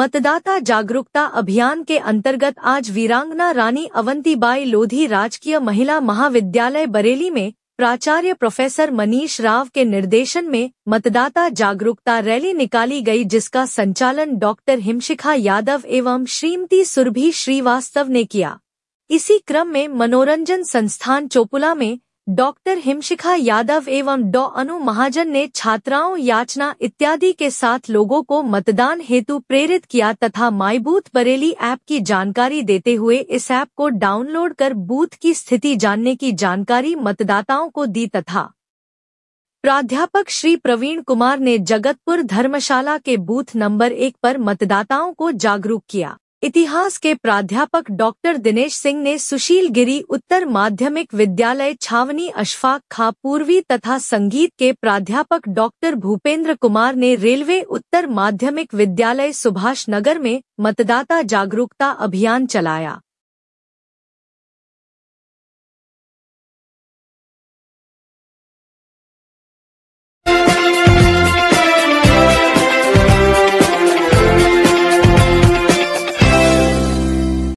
मतदाता जागरूकता अभियान के अंतर्गत आज वीरांगना रानी अवंतीबाई लोधी राजकीय महिला महाविद्यालय बरेली में प्राचार्य प्रोफेसर मनीष राव के निर्देशन में मतदाता जागरूकता रैली निकाली गई जिसका संचालन डॉक्टर हिमशिखा यादव एवं श्रीमती सुरभि श्रीवास्तव ने किया इसी क्रम में मनोरंजन संस्थान चोपुला में डॉक्टर हिमशिखा यादव एवं डॉ अनु महाजन ने छात्राओं याचना इत्यादि के साथ लोगों को मतदान हेतु प्रेरित किया तथा माईबूथ बरेली ऐप की जानकारी देते हुए इस ऐप को डाउनलोड कर बूथ की स्थिति जानने की जानकारी मतदाताओं को दी तथा प्राध्यापक श्री प्रवीण कुमार ने जगतपुर धर्मशाला के बूथ नंबर एक पर मतदाताओं को जागरूक किया इतिहास के प्राध्यापक डॉक्टर दिनेश सिंह ने सुशील गिरी उत्तर माध्यमिक विद्यालय छावनी अशफाक खा पूर्वी तथा संगीत के प्राध्यापक डॉक्टर भूपेंद्र कुमार ने रेलवे उत्तर माध्यमिक विद्यालय सुभाष नगर में मतदाता जागरूकता अभियान चलाया